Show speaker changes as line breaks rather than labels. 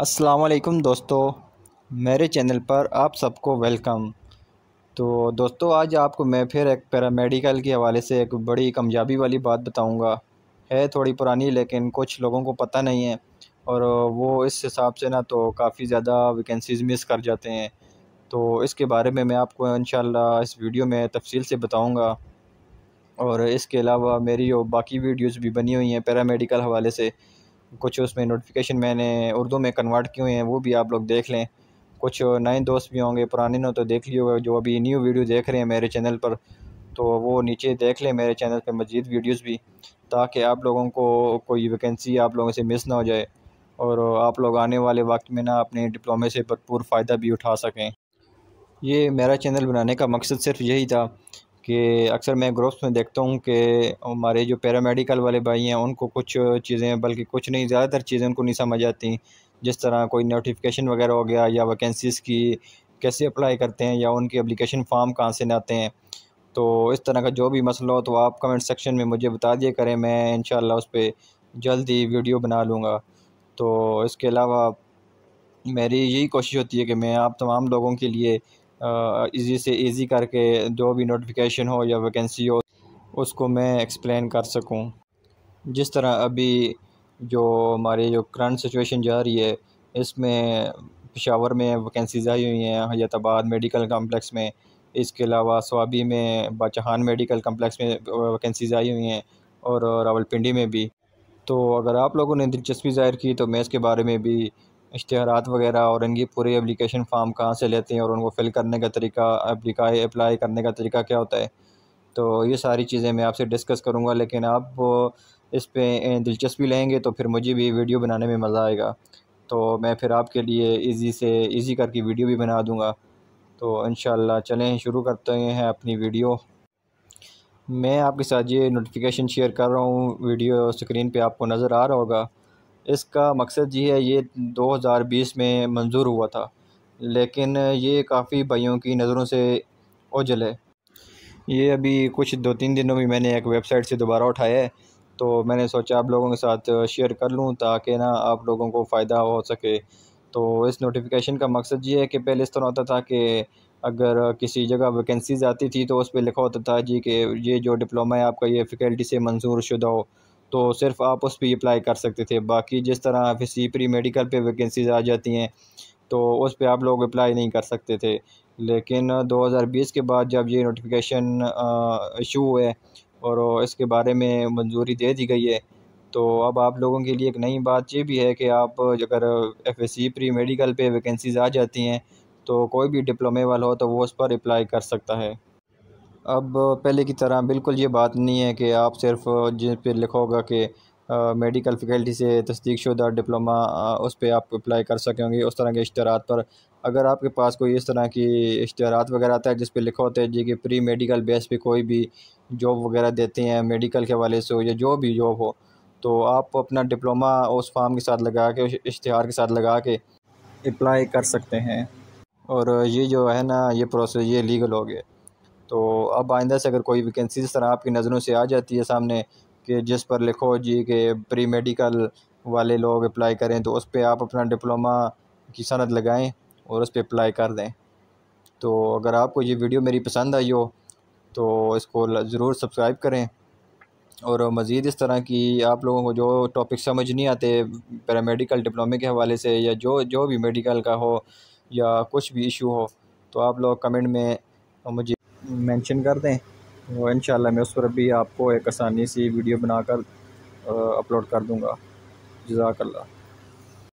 असलकम दोस्तों मेरे चैनल पर आप सबको वेलकम तो दोस्तों आज आपको मैं फिर एक पैरामेडिकल के हवाले से एक बड़ी कामयाबी वाली बात बताऊंगा है थोड़ी पुरानी लेकिन कुछ लोगों को पता नहीं है और वो इस हिसाब से ना तो काफ़ी ज़्यादा वैकेंसीज़ मिस कर जाते हैं तो इसके बारे में मैं आपको इन इस वीडियो में तफसील से बताऊँगा और इसके अलावा मेरी बाकी वीडियोज़ भी बनी हुई हैं पैरामेडिकल हवाले से कुछ उसमें नोटिफिकेशन मैंने उर्दू में कन्वर्ट किए हुए हैं वो भी आप लोग देख लें कुछ नए दोस्त भी होंगे पुराने ने तो देख लिए जो अभी न्यू वीडियो देख रहे हैं मेरे चैनल पर तो वो नीचे देख लें मेरे चैनल पर मज़ीद वीडियोज़ भी ताकि आप लोगों को कोई वैकेंसी आप लोगों से मिस ना हो जाए और आप लोग आने वाले वक्त में ना अपने डिप्लोमे से भरपूर फ़ायदा भी उठा सकें ये मेरा चैनल बनाने का मकसद सिर्फ यही था कि अक्सर मैं ग्रोप्स में देखता हूँ कि हमारे जो पैरामेडिकल वाले भाई हैं उनको कुछ चीज़ें बल्कि कुछ नहीं ज़्यादातर चीज़ें उनको नहीं समझ आती जिस तरह कोई नोटिफिकेशन वगैरह हो गया या वैकेंसीज़ की कैसे अप्लाई करते हैं या उनकी अप्लीकेशन फॉर्म कहाँ से लाते हैं तो इस तरह का जो भी मसला हो तो आप कमेंट सेक्शन में मुझे बता दिए करें मैं इन उस पर जल्द ही वीडियो बना लूँगा तो इसके अलावा मेरी यही कोशिश होती है कि मैं आप तमाम लोगों के लिए इजी से इजी करके जो भी नोटिफिकेशन हो या वैकेंसी हो उसको मैं एक्सप्लेन कर सकूं जिस तरह अभी जो हमारी जो करंट सिचुएशन जा रही है इसमें पिशावर में वैकेंसीज आई हुई हैं हजरताबाद मेडिकल कम्प्लेक्स में इसके अलावा स्वाबी में बाचहान मेडिकल कम्प्लेक्स में वैकेंसीज आई हुई हैं और रावलपिंडी में भी तो अगर आप लोगों ने दिलचस्पी ज़ाहिर की तो मैं इसके बारे में भी इश्तहारात वगैरह और इनकी पूरी एप्लीकेशन फॉर्म कहाँ से लेते हैं और उनको फ़िल करने का तरीका अप्लीकाई अप्लाई करने का तरीका क्या होता है तो ये सारी चीज़ें मैं आपसे डिस्कस करूँगा लेकिन आप इस पर दिलचस्पी लेंगे तो फिर मुझे भी वीडियो बनाने में मज़ा आएगा तो मैं फिर आपके लिए इजी से इजी करके वीडियो भी बना दूँगा तो इन चलें शुरू करते हैं अपनी वीडियो मैं आपके साथ ये नोटिफिकेशन शेयर कर रहा हूँ वीडियो स्क्रीन पे आपको नज़र आ रहा होगा इसका मकसद ये है ये 2020 में मंजूर हुआ था लेकिन ये काफ़ी भाइयों की नज़रों से ओझल है ये अभी कुछ दो तीन दिनों में मैंने एक वेबसाइट से दोबारा उठाया है तो मैंने सोचा आप लोगों के साथ शेयर कर लूँ ताकि ना आप लोगों को फ़ायदा हो सके तो इस नोटिफिकेशन का मकसद ये है कि पहले इस तरह होता था कि अगर किसी जगह वैकेंसीज आती थी तो उस पर लिखा होता था जी कि ये जो डिप्लोमा है आपका ये फैकल्टी से मंजूर शुदा हो तो सिर्फ आप उस पर अप्लाई कर सकते थे बाकी जिस तरह फिर सी प्री मेडिकल पे वैकेंसीज आ जाती हैं तो उस पर आप लोग अप्लाई नहीं कर सकते थे लेकिन 2020 के बाद जब ये नोटिफिकेशन इशू हुए और इसके बारे में मंजूरी दे दी गई है तो अब आप लोगों के लिए एक नई बात ये भी है कि आप अगर F S C pre medical पे वैकेंसीज आ जाती हैं तो कोई भी डिप्लोमे वाला हो तो वो उस पर अप्लाई कर सकता है अब पहले की तरह बिल्कुल ये बात नहीं है कि आप सिर्फ जिन पर लिखा होगा कि मेडिकल फैकल्टी से तस्दीक शुदा डिप्लोमा उस पर आप अप्लाई कर सकेंगे उस तरह के इश्तरात पर अगर आपके पास कोई इस तरह की इश्तरात वगैरह आता है जिस पर लिखा होता है जी कि प्री मेडिकल बेस पे कोई भी जॉब वगैरह देते हैं मेडिकल के हवाले से हो या जो भी जॉब हो तो आप अपना डिप्लोमा उस फार्म के साथ लगा के उस इश्तहार के साथ लगा के अप्लाई कर सकते हैं और ये जो है ना ये प्रोसेस ये लीगल हो गया तो अब आइंदा से अगर कोई वैकेंसी इस तरह आपकी नज़रों से आ जाती है सामने कि जिस पर लिखो जी के प्री मेडिकल वाले लोग अप्लाई करें तो उस पर आप अपना डिप्लोमा की सनत लगाएँ और उस पर अप्लाई कर दें तो अगर आपको ये वीडियो मेरी पसंद आई हो तो इसको ज़रूर सब्सक्राइब करें और मज़ीद इस तरह की आप लोगों को जो टॉपिक समझ नहीं आते पैरामेडिकल डिप्लोमे के हवाले से या जो जो भी मेडिकल का हो या कुछ भी इशू हो तो आप लोग कमेंट में मुझे मेंशन कर दें और इन मैं उस पर भी आपको एक आसानी सी वीडियो बनाकर अपलोड कर दूँगा जजाकल्ला